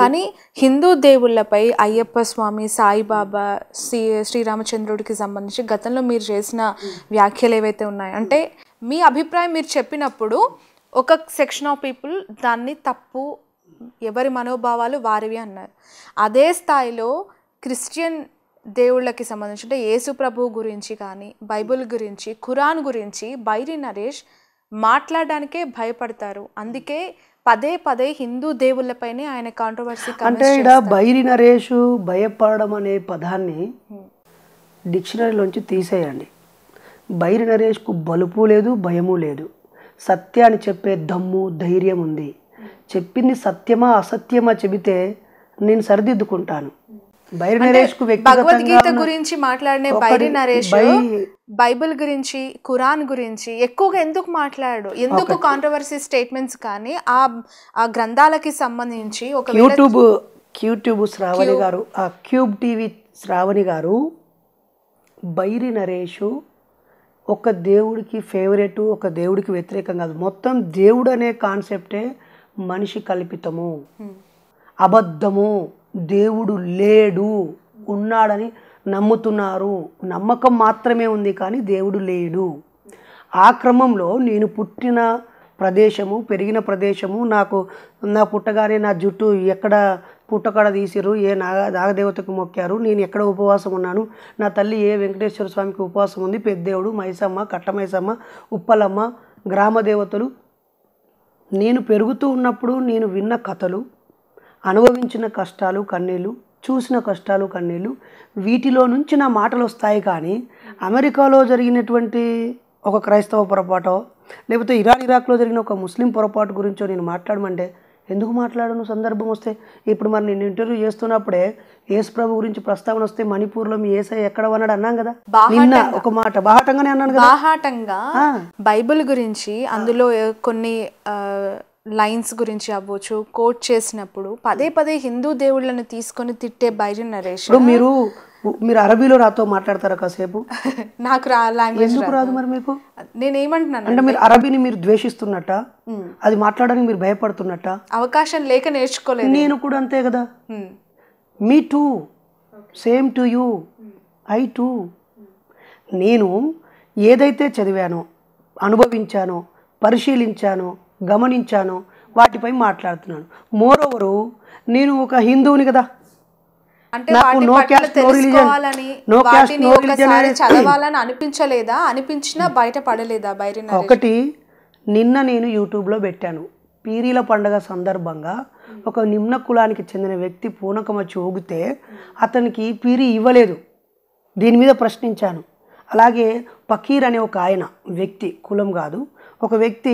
కానీ హిందూ దేవుళ్ళపై అయ్యప్ప స్వామి సాయిబాబా శ్రీ శ్రీరామచంద్రుడికి సంబంధించి గతంలో మీరు చేసిన వ్యాఖ్యలు ఏవైతే ఉన్నాయో అంటే మీ అభిప్రాయం మీరు చెప్పినప్పుడు ఒక సెక్షన్ ఆఫ్ పీపుల్ దాన్ని తప్పు ఎవరి మనోభావాలు వారివి అన్నారు అదే స్థాయిలో క్రిస్టియన్ దేవుళ్ళకి సంబంధించి అంటే యేసు ప్రభు గురించి కానీ బైబుల్ గురించి ఖురాన్ గురించి బైరి నరేష్ మాట్లాడడానికే భయపడతారు అందుకే పదే పదే హిందూ దేవుళ్ళపైనే ఆయన కాంట్రవర్సీ అంటే ఇక్కడ బైరి నరేషు భయపడడం అనే పదాన్ని డిక్షనరీలోంచి తీసేయండి బైరి నరేష్కు బలుపు లేదు భయము లేదు సత్యాన్ని చెప్పే దమ్ము ధైర్యం ఉంది చెప్పింది సత్యమా అసత్యమా చెబితే నేను సరిదిద్దుకుంటాను బైరి నరేష్ కు భగవద్గీత గురించి మాట్లాడే బైరి నరేష్ బైబిల్ గురించి ఖురాన్ గురించి ఎక్కువగా ఎందుకు మాట్లాడు ఎందుకు కాంట్రవర్సీ స్టేట్మెంట్స్ కానీ ఆ ఆ గ్రంథాలకి సంబంధించి ఒక యూట్యూబ్ క్యూట్యూబ్ శ్రావణి గారు ఆ క్యూబ్ టీవీ శ్రావణి గారు బైరి నరేష్ ఒక దేవుడికి ఫేవరెట్ ఒక దేవుడికి వ్యతిరేకం కాదు మొత్తం దేవుడు అనే కాన్సెప్టే మనిషి కల్పితము అబద్ధము దేవుడు లేడు ఉన్నాడని నమ్ముతున్నారు నమ్మకం మాత్రమే ఉంది కానీ దేవుడు లేడు ఆ క్రమంలో నేను పుట్టిన ప్రదేశము పెరిగిన ప్రదేశము నాకు నా పుట్టగానే నా జుట్టు ఎక్కడ పుట్టకడ తీసిరు ఏ నాగ నాగదేవతకు మొక్కారు నేను ఎక్కడ ఉపవాసం ఉన్నాను నా తల్లి ఏ వెంకటేశ్వర స్వామికి ఉపవాసం ఉంది పెద్దేవుడు మైసమ్మ కట్టమైసమ్మ ఉప్పలమ్మ గ్రామ దేవతలు నేను పెరుగుతూ ఉన్నప్పుడు నేను విన్న కథలు అనుభవించిన కష్టాలు కన్నీళ్ళు చూసిన కష్టాలు కన్నీళ్ళు వీటిలో నుంచి నా మాటలు వస్తాయి కానీ అమెరికాలో జరిగినటువంటి ఒక క్రైస్తవ పొరపాటో లేకపోతే ఇరాన్ ఇరాక్లో జరిగిన ఒక ముస్లిం పొరపాటు గురించో నేను మాట్లాడమంటే ఎందుకు మాట్లాడను సందర్భం వస్తే ఇప్పుడు మరి నేను ఇంటర్వ్యూ చేస్తున్నప్పుడే యేసు ప్రభు గురించి ప్రస్తావన వస్తే మణిపూర్లో మీ ఏసై ఎక్కడ అన్నాడు అన్నాం కదా నిన్న ఒక మాట బాహటంగానే అన్నాను బాహాటంగా బైబిల్ గురించి అందులో కొన్ని లైన్స్ గురించి అవ్వచ్చు కోట్ చేసినప్పుడు పదే పదే హిందూ దేవుళ్ళను తీసుకొని తిట్టే బైజన్ నరేష్ మీరు మీరు అరబీలో నాతో మాట్లాడతారా కాసేపు నాకు ఎందుకు రాదు మరి మీకు నేనేమంటున్నాను అంటే మీరు అరబీని మీరు ద్వేషిస్తున్నట్ట అది మాట్లాడడానికి మీరు భయపడుతున్నట్ట అవకాశం లేక నేర్చుకోలేదు నేను కూడా అంతే కదా me too same to you I too నేను ఏదైతే చదివానో అనుభవించానో పరిశీలించానో గమనించాను వాటిపై మాట్లాడుతున్నాను మోర్ ఓవరు నేను ఒక హిందువుని కదా అనిపించలేదా అనిపించినా బయట ఒకటి నిన్న నేను యూట్యూబ్లో పెట్టాను పీరీల పండగ సందర్భంగా ఒక నిమ్న కులానికి చెందిన వ్యక్తి పూనకమ ఊగితే అతనికి పీరి ఇవ్వలేదు దీని మీద ప్రశ్నించాను అలాగే పకీర్ అనే ఒక ఆయన వ్యక్తి కులం కాదు ఒక వ్యక్తి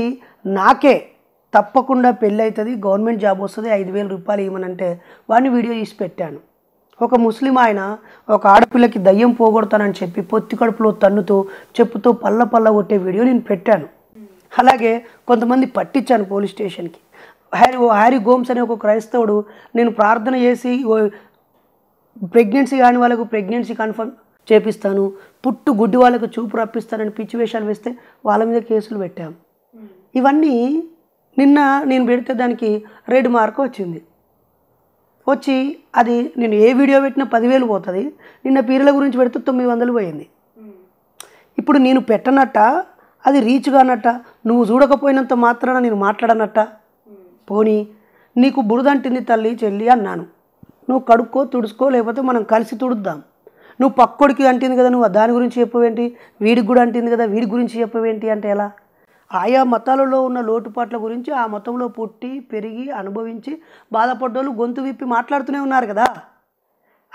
నాకే తప్పకుండా పెళ్ళి అవుతుంది గవర్నమెంట్ జాబ్ వస్తుంది ఐదు వేల రూపాయలు ఇవ్వమనంటే వాడిని వీడియో తీసి పెట్టాను ఒక ముస్లిం ఆయన ఒక ఆడపిల్లకి దయ్యం పోగొడతానని చెప్పి పొత్తి కడుపులో తన్నుతూ చెప్పుతూ పల్ల పల్ల కొట్టే వీడియో నేను పెట్టాను అలాగే కొంతమంది పట్టించాను పోలీస్ స్టేషన్కి హ్యారీ హ్యారీ గోమ్స్ అనే ఒక క్రైస్తవుడు నేను ప్రార్థన చేసి ప్రెగ్నెన్సీ కాని వాళ్ళకు ప్రెగ్నెన్సీ కన్ఫర్మ్ చేపిస్తాను పుట్టు గుడ్డి వాళ్ళకు చూపు రప్పిస్తానని పిచ్చి వేషాలు వేస్తే వాళ్ళ మీద కేసులు పెట్టాము ఇవన్నీ నిన్న నేను పెడితే దానికి రెడ్ మార్క్ వచ్చింది వచ్చి అది నేను ఏ వీడియో పెట్టినా పదివేలు పోతుంది నిన్న పీరుల గురించి పెడితే తొమ్మిది వందలు పోయింది ఇప్పుడు నేను పెట్టనట్ట అది రీచ్ కానట్ట నువ్వు చూడకపోయినంత మాత్రాన నేను మాట్లాడనట్ట పోనీ నీకు బురదంటింది తల్లి చెల్లి అన్నాను నువ్వు కడుక్కో తుడుచుకో లేకపోతే మనం కలిసి తుడుద్దాం నువ్వు పక్కోడికి అంటింది కదా నువ్వు దాని గురించి చెప్పవేంటి వీడికి కూడా అంటింది కదా వీడి గురించి చెప్పవేంటి అంటే ఎలా ఆయా మతాలలో ఉన్న లోటుపాట్ల గురించి ఆ మతంలో పుట్టి పెరిగి అనుభవించి బాధపడ్డోళ్ళు గొంతు విప్పి మాట్లాడుతూనే ఉన్నారు కదా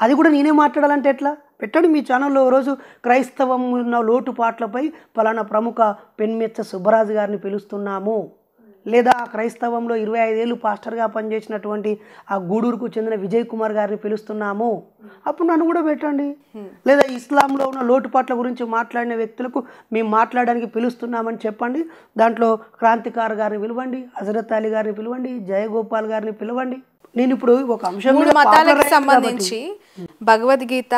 అది కూడా నేనే మాట్లాడాలంటే ఎట్లా పెట్టండి మీ ఛానల్లో రోజు క్రైస్తవం ఉన్న లోటుపాట్లపై పలానా ప్రముఖ పెన్మెచ్చ సుబ్బరాజు గారిని పిలుస్తున్నాము లేదా ఆ క్రైస్తవంలో ఇరవై ఐదేళ్ళు పాస్టర్గా పనిచేసినటువంటి ఆ గూడూరుకు చెందిన విజయ్ కుమార్ గారిని పిలుస్తున్నాము అప్పుడు నన్ను కూడా పెట్టండి లేదా ఇస్లాంలో ఉన్న లోటుపాట్ల గురించి మాట్లాడిన వ్యక్తులకు మేము మాట్లాడడానికి పిలుస్తున్నామని చెప్పండి దాంట్లో క్రాంతికార్ గారిని పిలవండి హజరత్ అలీ గారిని పిలవండి జయగోపాల్ గారిని పిలవండి నేను ఇప్పుడు ఒక అంశం మతాలకు సంబంధించి భగవద్గీత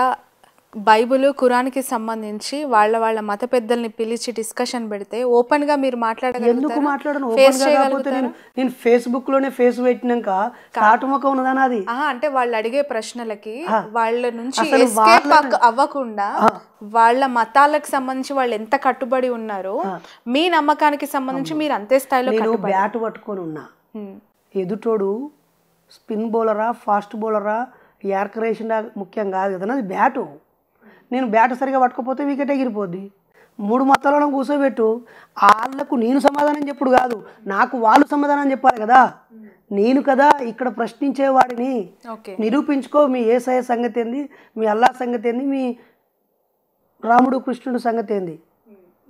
బైబుల్ ఖురాన్కి సంబంధించి వాళ్ళ వాళ్ళ మత పెద్దల్ని పిలిచి డిస్కషన్ పెడితే ఓపెన్ గా మీరు ఎందుకు మాట్లాడను నేను ఫేస్బుక్ లోనే ఫేస్ పెట్టినాక కాటుమక అంటే వాళ్ళు అడిగే ప్రశ్నలకి వాళ్ళ నుంచి అవ్వకుండా వాళ్ళ మతాలకు సంబంధించి వాళ్ళు ఎంత కట్టుబడి ఉన్నారో మీ నమ్మకానికి సంబంధించి మీరు అంతే స్థాయిలో బ్యాట్ పట్టుకొని ఉన్నా ఎదుటోడు స్పిన్ బౌలరా ఫాస్ట్ బౌలరా యార్కరేషన్ ముఖ్యం కాదు కదా అది బ్యాటు నేను బ్యాట్ సరిగా పట్టుకోపోతే వికెట్ ఎగిరిపోద్ది మూడు మొత్తాలను కూర్చోబెట్టు వాళ్ళకు నేను సమాధానం చెప్పుడు కాదు నాకు వాళ్ళు సమాధానం చెప్పాలి కదా నేను కదా ఇక్కడ ప్రశ్నించేవాడిని నిరూపించుకో మీ ఏసఐ సంగతి ఏంది మీ అల్లా సంగతి ఏంది మీ రాముడు కృష్ణుడు సంగతి ఏంది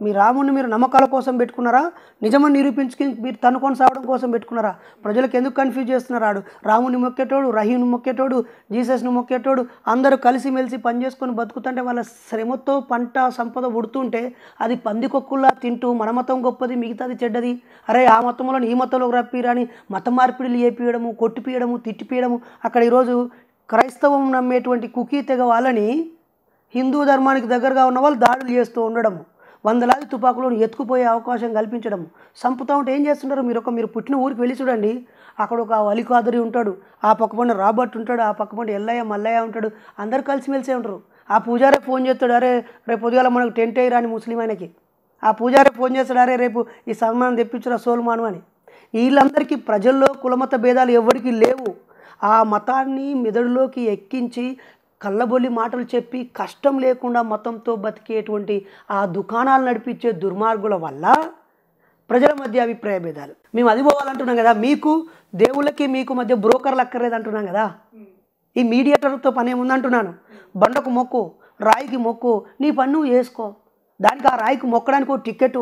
మీ రాముణ్ణి మీరు నమ్మకాల కోసం పెట్టుకున్నారా నిజమని నిరూపించుకు మీరు తను కొనసాగడం కోసం పెట్టుకున్నారా ప్రజలకు ఎందుకు కన్ఫ్యూజ్ చేస్తున్నారాడు రాముని మొక్కేటోడు రహీను మొక్కేటోడు జీసస్ను మొక్కేటోడు అందరూ కలిసిమెలిసి పనిచేసుకొని బతుకుతుంటే వాళ్ళ శ్రమతో పంట సంపద ఉడుతుంటే అది పందికొక్కుల్లా తింటూ మన మతం గొప్పది మిగతాది చెడ్డది అరే ఆ మతంలో ఈ మతంలో రప్పిరని మత మార్పిడిలు ఏపీయడము కొట్టిపీయడము తిట్టిపీయడము అక్కడ ఈరోజు క్రైస్తవం నమ్మేటువంటి కుకీ తెగ వాళ్ళని హిందూ ధర్మానికి దగ్గరగా ఉన్న వాళ్ళు దాడులు చేస్తూ ఉండడము వందలాది తుపాకులను ఎత్తుకుపోయే అవకాశం కల్పించడం సంపుతా ఉంటే ఏం చేస్తుంటారు మీరు ఒక మీరు పుట్టిన ఊరికి వెళ్ళి చూడండి అక్కడ ఒక అలికాదరి ఉంటాడు ఆ పక్క పండు రాబర్ట్ ఉంటాడు ఆ పక్క పండు ఎల్లయ్య మల్లయ్య ఉంటాడు అందరు కలిసిమెలిసే ఉంటారు ఆ పూజారే ఫోన్ చేస్తాడు అరే రేపు పొద్దుగాల మనకు టెంట్ అయ్యి రాని ముస్లిం ఆయనకి ఆ పూజారే ఫోన్ చేస్తాడు అరే రేపు ఈ సన్మానం తెప్పించురా సోల్మాను అని వీళ్ళందరికీ ప్రజల్లో కులమత భేదాలు ఎవరికి లేవు ఆ మతాన్ని మెదడులోకి ఎక్కించి కళ్ళబొల్లి మాటలు చెప్పి కష్టం లేకుండా మతంతో బతికేటువంటి ఆ దుకాణాలు నడిపించే దుర్మార్గుల వల్ల ప్రజల మధ్య అభిప్రాయ భేదాలు మేము అది పోవాలంటున్నాం కదా మీకు దేవుళ్ళకి మీకు మధ్య బ్రోకర్లు అక్కర్లేదు అంటున్నాం కదా ఈ మీడియేటర్తో పని ఏముందంటున్నాను బండకు మొక్కు రాయికి మొక్కు నీ పన్ను వేసుకో దానికి ఆ రాయికి మొక్కడానికి ఒక టికెట్టు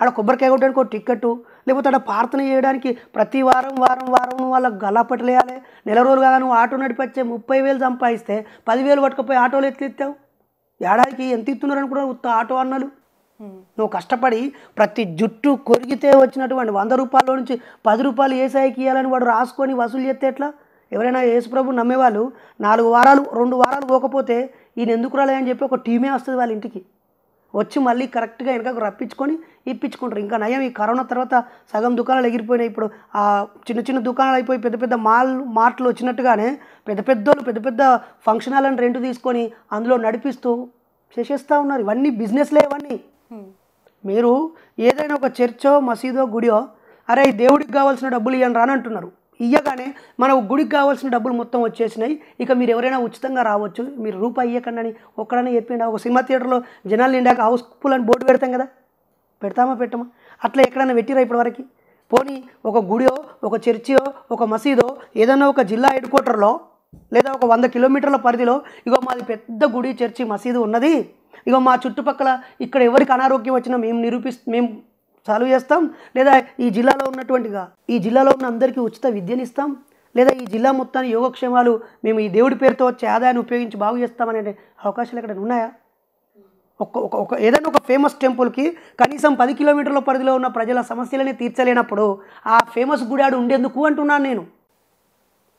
ఆడ కొబ్బరికాయ కొట్టడానికి ఒక టిక్కెట్టు లేకపోతే ఆడ ప్రార్థన చేయడానికి ప్రతి వారం వారం వారం వాళ్ళకి వేయాలి నెల రోజులు కాగా నువ్వు ఆటో నడిపించే ముప్పై వేలు సంపాదిస్తే పదివేలు పట్టుకపోయి ఆటోలు ఎత్తిస్తావు ఏడాదికి ఎంత ఇస్తున్నారు అనుకున్నారు ఉత్త ఆటో అన్నలు నువ్వు కష్టపడి ప్రతి జుట్టు కొరిగితే వచ్చినటువంటి వంద రూపాయల నుంచి పది రూపాయలు ఏ సాయికి ఇవ్వాలని వాడు రాసుకొని వసూలు చేస్తే ఎట్లా ఎవరైనా యేసుప్రభు నమ్మేవాళ్ళు నాలుగు వారాలు రెండు వారాలు పోకపోతే ఈయన ఎందుకు రాలేదని చెప్పి ఒక టీమే వస్తుంది వాళ్ళ ఇంటికి వచ్చి మళ్ళీ కరెక్ట్గా వెనకకు రప్పించుకొని ఇప్పించుకుంటారు ఇంకా నయం ఈ కరోనా తర్వాత సగం దుకాణాలు ఎగిరిపోయినాయి ఇప్పుడు ఆ చిన్న చిన్న దుకాణాలు అయిపోయి పెద్ద పెద్ద మాల్ మార్ట్లు వచ్చినట్టుగానే పెద్ద పెద్దోళ్ళు పెద్ద పెద్ద ఫంక్షన్ హాలను రెంట్ తీసుకొని అందులో నడిపిస్తూ చేసేస్తూ ఉన్నారు ఇవన్నీ బిజినెస్లే ఇవన్నీ మీరు ఏదైనా ఒక చర్చో మసీదో గుడియో అరే దేవుడికి కావాల్సిన డబ్బులు ఇవ్వండి రానంటున్నారు ఇయ్యగానే మనకు గుడికి కావాల్సిన డబ్బులు మొత్తం వచ్చేసినాయి ఇక మీరు ఎవరైనా ఉచితంగా రావచ్చు మీరు రూపాయి ఇయ్యకండి అని ఒక్కడనే చెప్పిండు ఒక సినిమా థియేటర్లో జనాలు నిండాక హౌస్ఫుల్ అని బోర్డు పెడతాం కదా పెడతామా పెట్టమా అట్లా ఎక్కడైనా పెట్టిరా ఇప్పటివరకు పోనీ ఒక గుడియో ఒక చర్చియో ఒక మసీదో ఏదైనా ఒక జిల్లా హెడ్ క్వార్టర్లో లేదా ఒక వంద కిలోమీటర్ల పరిధిలో ఇగో మాది పెద్ద గుడి చర్చి మసీదు ఉన్నది ఇగో మా చుట్టుపక్కల ఇక్కడ ఎవరికి అనారోగ్యం వచ్చినా మేము నిరూపి మేము సాల్వ్ చేస్తాం లేదా ఈ జిల్లాలో ఉన్నటువంటిగా ఈ జిల్లాలో ఉన్న అందరికీ ఉచిత విద్యనిస్తాం లేదా ఈ జిల్లా మొత్తాన్ని యోగక్షేమాలు మేము ఈ దేవుడి పేరుతో వచ్చే ఆదాయాన్ని ఉపయోగించి బాగు చేస్తామనే అవకాశాలు ఎక్కడ ఉన్నాయా ఒక ఒక ఏదైనా ఒక ఫేమస్ టెంపుల్కి కనీసం పది కిలోమీటర్ల పరిధిలో ఉన్న ప్రజల సమస్యలని తీర్చలేనప్పుడు ఆ ఫేమస్ గుడాడు ఉండేందుకు అంటున్నాను నేను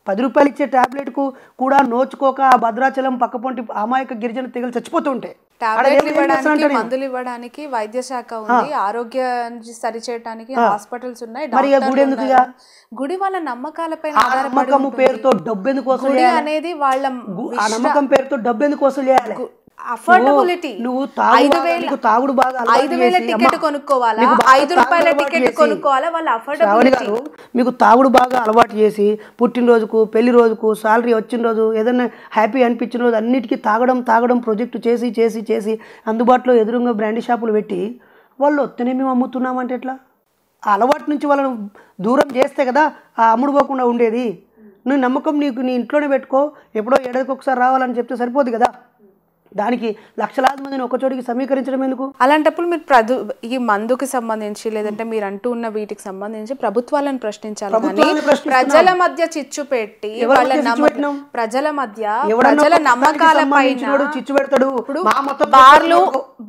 పది రూపాయలు ఇచ్చే ట్యాబ్లెట్కు కూడా నోచుకోక ఆ భద్రాచలం పక్కపొంటి అమాయక గిరిజన తెగలు చచ్చిపోతూ ఉంటాయి టాబ్లెట్లు ఇవ్వడానికి మందులు ఇవ్వడానికి వైద్య శాఖ ఉంది ఆరోగ్య సరిచేయడానికి హాస్పిటల్స్ ఉన్నాయి గుడి వాళ్ళ నమ్మకాలపై నమ్మకం పేరుతో డబ్బు ఎందుకు అనేది వాళ్ళ నమ్మకం పేరుతో డబ్బు ఎందుకు వసూలు చేయాలి అఫోర్డబిలిటీ నువ్వు ఐదు వేల తాగుడు బాగా ఐదు వేల టికెట్ కొనుక్కోవాలా ఐదు రూపాయల టికెట్ కొనుక్కోవాలా వాళ్ళు అఫోర్డబిలిటీ మీకు తాగుడు బాగా అలవాటు చేసి పుట్టినరోజుకు పెళ్లి రోజుకు సాలరీ వచ్చిన రోజు ఏదైనా హ్యాపీ అనిపించిన రోజు అన్నిటికీ తాగడం తాగడం ప్రొజెక్టు చేసి చేసి చేసి అందుబాటులో ఎదురుగా బ్రాండ్ షాపులు పెట్టి వాళ్ళు వస్తేనే మేము అమ్ముతున్నామంటే ఎట్లా అలవాటు నుంచి వాళ్ళను దూరం చేస్తే కదా ఆ అమ్ముడు పోకుండా ఉండేది నువ్వు నమ్మకం నీకు నీ ఇంట్లోనే పెట్టుకో ఎప్పుడో ఏడాదికి ఒకసారి రావాలని చెప్తే సరిపోదు కదా దానికి లక్షలాది మందిని చోటికి సమీకరించడం ఎందుకు అలాంటప్పుడు మీరు ప్రదు ఈ మందుకు సంబంధించి లేదంటే మీరు అంటూ ఉన్న వీటికి సంబంధించి ప్రభుత్వాలను ప్రశ్నించాలి ప్రజల మధ్య చిచ్చు పెట్టి ప్రజల మధ్య ప్రజల నమ్మకాల చిచ్చు పెడతాడు బార్లు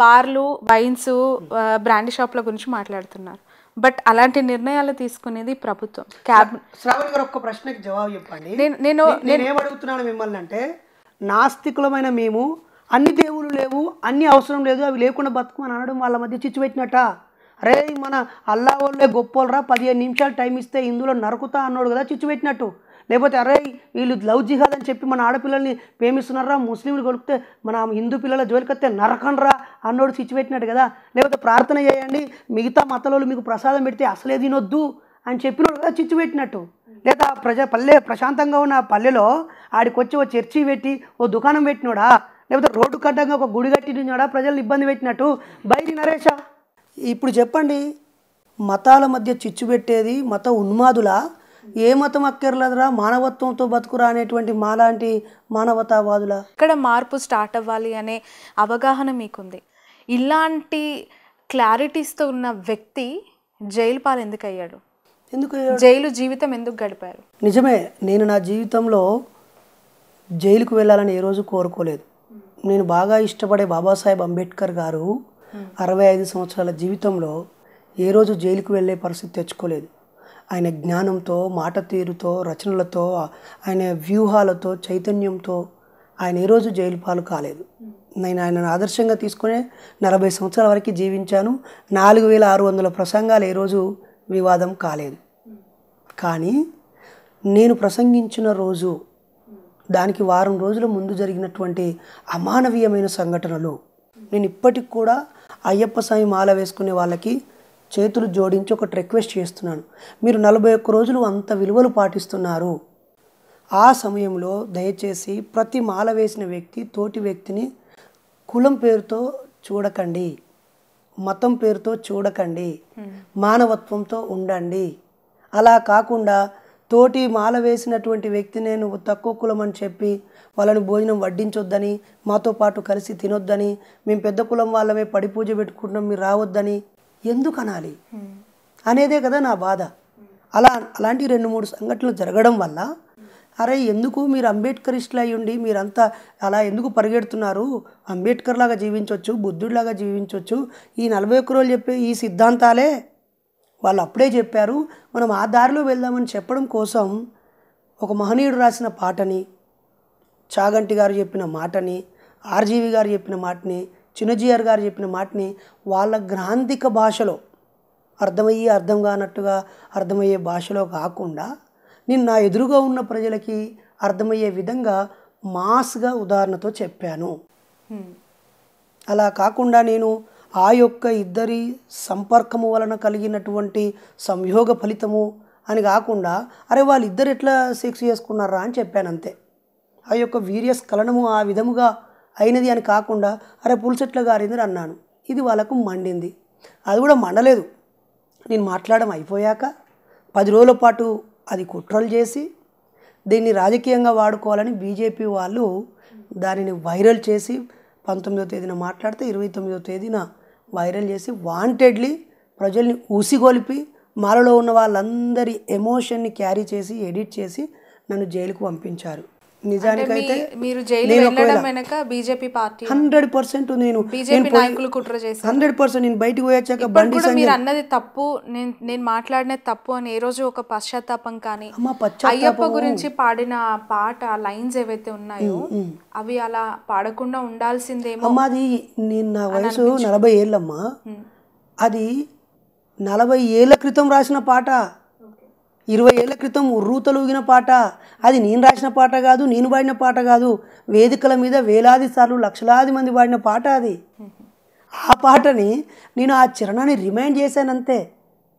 బార్లు వైన్స్ బ్రాండ్ షాప్ల గురించి మాట్లాడుతున్నారు బట్ అలాంటి నిర్ణయాలు తీసుకునేది ప్రభుత్వం క్యాబ్ శ్రావణ్ గారు ఒక్క ప్రశ్నకి జవాబు చెప్పండి నేను నేను ఏమడుగుతున్నాను మిమ్మల్ని అంటే నాస్తికులమైన మేము అన్ని దేవుళ్ళు లేవు అన్ని అవసరం లేదు అవి లేకుండా బతుకమని అనడం వాళ్ళ మధ్య చిచ్చు పెట్టినట్ట అరే మన అల్లా వాళ్ళే గొప్పోలరా పదిహేను నిమిషాలు టైం ఇస్తే ఇందులో నరుకుతా అన్నాడు కదా చిచ్చు పెట్టినట్టు లేకపోతే అరే వీళ్ళు లవ్ జిహాద్ అని చెప్పి మన ఆడపిల్లల్ని ప్రేమిస్తున్నారా ముస్లింలు కొలికితే మన హిందూ పిల్లల జోలికొస్తే నరకండ్రా అన్నోడు చిచ్చు పెట్టినట్టు కదా లేకపోతే ప్రార్థన చేయండి మిగతా మతలో మీకు ప్రసాదం పెడితే అసలే తినొద్దు అని చెప్పినోడు కదా చిచ్చు పెట్టినట్టు లేదా ప్రజ పల్లె ప్రశాంతంగా ఉన్న పల్లెలో ఆడికొచ్చి ఓ చర్చి పెట్టి ఓ దుకాణం పెట్టినోడా లేకపోతే రోడ్డు కట్టంగా ఒక గుడి కట్టినాడా ప్రజలు ఇబ్బంది పెట్టినట్టు బైరి నరేష ఇప్పుడు చెప్పండి మతాల మధ్య చిచ్చు పెట్టేది మత ఉన్మాదుల ఏ మతం అక్కర్లేదురా మానవత్వంతో బతుకురా అనేటువంటి మాలాంటి మానవతావాదుల ఇక్కడ మార్పు స్టార్ట్ అవ్వాలి అనే అవగాహన మీకుంది ఇలాంటి క్లారిటీస్తో ఉన్న వ్యక్తి జైలు పాలు ఎందుకు అయ్యాడు ఎందుకు జైలు జీవితం ఎందుకు గడిపారు నిజమే నేను నా జీవితంలో జైలుకు వెళ్ళాలని ఏ రోజు కోరుకోలేదు నేను బాగా ఇష్టపడే బాబాసాహెబ్ అంబేద్కర్ గారు అరవై ఐదు సంవత్సరాల జీవితంలో ఏ రోజు జైలుకు వెళ్ళే పరిస్థితి తెచ్చుకోలేదు ఆయన జ్ఞానంతో మాట తీరుతో రచనలతో ఆయన వ్యూహాలతో చైతన్యంతో ఆయన ఏ రోజు జైలు పాలు కాలేదు నేను ఆయనను ఆదర్శంగా తీసుకునే నలభై సంవత్సరాల వరకు జీవించాను నాలుగు వేల ఆరు వందల ప్రసంగాలు ఏ రోజు వివాదం కాలేదు కానీ నేను ప్రసంగించిన రోజు దానికి వారం రోజుల ముందు జరిగినటువంటి అమానవీయమైన సంఘటనలు నేను ఇప్పటికి కూడా అయ్యప్ప స్వామి మాల వేసుకునే వాళ్ళకి చేతులు జోడించి ఒకటి రిక్వెస్ట్ చేస్తున్నాను మీరు నలభై ఒక్క రోజులు అంత విలువలు పాటిస్తున్నారు ఆ సమయంలో దయచేసి ప్రతి మాల వేసిన వ్యక్తి తోటి వ్యక్తిని కులం పేరుతో చూడకండి మతం పేరుతో చూడకండి మానవత్వంతో ఉండండి అలా కాకుండా తోటి మాల వేసినటువంటి వ్యక్తి నేను తక్కువ కులం అని చెప్పి వాళ్ళని భోజనం వడ్డించొద్దని మాతో పాటు కలిసి తినొద్దని మేము పెద్ద కులం వాళ్ళమే పడి పూజ పెట్టుకుంటున్నాం మీరు రావద్దని ఎందుకు అనాలి అనేదే కదా నా బాధ అలా అలాంటి రెండు మూడు సంఘటనలు జరగడం వల్ల అరే ఎందుకు మీరు అంబేద్కరిస్టులు అయి ఉండి మీరంతా అలా ఎందుకు పరిగెడుతున్నారు అంబేద్కర్ లాగా జీవించవచ్చు బుద్ధుడిలాగా జీవించవచ్చు ఈ నలభై ఒక్క రోజులు చెప్పే ఈ సిద్ధాంతాలే వాళ్ళు అప్పుడే చెప్పారు మనం ఆ దారిలో వెళ్దామని చెప్పడం కోసం ఒక మహనీయుడు రాసిన పాటని చాగంటి గారు చెప్పిన మాటని ఆర్జీవి గారు చెప్పిన మాటని చిన్నజీఆర్ గారు చెప్పిన మాటని వాళ్ళ గ్రాంధిక భాషలో అర్థమయ్యే అర్థం కానట్టుగా అర్థమయ్యే భాషలో కాకుండా నేను నా ఎదురుగా ఉన్న ప్రజలకి అర్థమయ్యే విధంగా మాస్గా ఉదాహరణతో చెప్పాను అలా కాకుండా నేను ఆ యొక్క ఇద్దరి సంపర్కము వలన కలిగినటువంటి సంయోగ ఫలితము అని కాకుండా అరే వాళ్ళిద్దరు ఎట్లా సెక్స్ చేసుకున్నారా అని చెప్పాను అంతే ఆ యొక్క వీరియస్ కలనము ఆ విధముగా అయినది అని కాకుండా అరే పులిసెట్ల గారింది అన్నాను ఇది వాళ్ళకు మండింది అది కూడా మండలేదు నేను మాట్లాడడం అయిపోయాక పది రోజుల పాటు అది కుట్రలు చేసి దీన్ని రాజకీయంగా వాడుకోవాలని బీజేపీ వాళ్ళు దానిని వైరల్ చేసి పంతొమ్మిదో తేదీన మాట్లాడితే ఇరవై తొమ్మిదో తేదీన వైరల్ చేసి వాంటెడ్లీ ప్రజల్ని ఊసిగొలిపి మాలలో ఉన్న వాళ్ళందరి ఎమోషన్ని క్యారీ చేసి ఎడిట్ చేసి నన్ను జైలుకు పంపించారు నిజానికైతే మీరు వెనక బీజేపీ పార్టీ హండ్రెడ్ పర్సెంట్ నేను బీజేపీ నాయకులు కుట్ర చేసి హండ్రెడ్ పర్సెంట్ నేను బయటకు పోయాక బండి మీరు అన్నది తప్పు నేను నేను మాట్లాడినది తప్పు అని ఏ రోజు ఒక పశ్చాత్తాపం కానీ అయ్యప్ప గురించి పాడిన పాట లైన్స్ ఏవైతే ఉన్నాయో అవి అలా పాడకుండా ఉండాల్సిందేమో అమ్మాది నేను నా వయసు నలభై ఏళ్ళమ్మా అది నలభై ఏళ్ళ క్రితం రాసిన పాట ఇరవై ఏళ్ల క్రితం ఉర్రూతలూగిన పాట అది నేను రాసిన పాట కాదు నేను పాడిన పాట కాదు వేదికల మీద వేలాది సార్లు లక్షలాది మంది పాడిన పాట అది ఆ పాటని నేను ఆ చిరణాన్ని రిమైండ్ చేశానంతే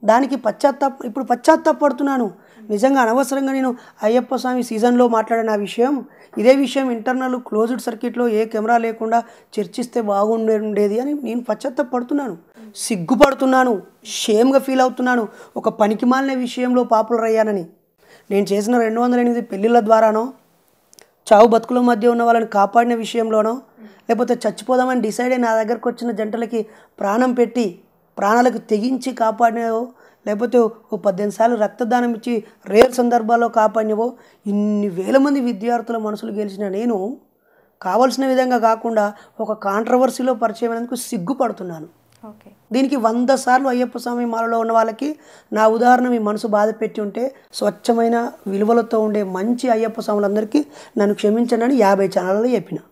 దానికి పశ్చాత్తాప ఇప్పుడు పశ్చాత్తాపడుతున్నాను నిజంగా అనవసరంగా నేను అయ్యప్ప స్వామి సీజన్లో మాట్లాడిన విషయం ఇదే విషయం ఇంటర్నల్ క్లోజ్డ్ సర్క్యూట్లో ఏ కెమెరా లేకుండా చర్చిస్తే బాగుండే ఉండేది అని నేను పశ్చాత్తాపడుతున్నాను సిగ్గుపడుతున్నాను షేమ్గా ఫీల్ అవుతున్నాను ఒక పనికిమాలిన విషయంలో పాపులర్ అయ్యానని నేను చేసిన రెండు వందల ఎనిమిది పెళ్ళిళ్ళ ద్వారానో చావు బతుకుల మధ్య ఉన్న వాళ్ళని కాపాడిన విషయంలోనో లేకపోతే చచ్చిపోదామని డిసైడ్ అయి నా దగ్గరకు వచ్చిన జంటలకి ప్రాణం పెట్టి ప్రాణాలకు తెగించి కాపాడినవో లేకపోతే ఓ పద్దెనిమిది సార్లు రక్తదానం ఇచ్చి రేర్ సందర్భాల్లో కాపాడినవో ఇన్ని వేల మంది విద్యార్థుల మనసులు గెలిచిన నేను కావలసిన విధంగా కాకుండా ఒక కాంట్రవర్సీలో పరిచయం అయినందుకు సిగ్గుపడుతున్నాను దీనికి వంద సార్లు అయ్యప్ప స్వామి మాలలో ఉన్న వాళ్ళకి నా ఉదాహరణ మీ మనసు బాధ పెట్టి ఉంటే స్వచ్ఛమైన విలువలతో ఉండే మంచి అయ్యప్ప స్వాములందరికీ నన్ను క్షమించండి అని యాభై ఛానళ్ళలో చెప్పిన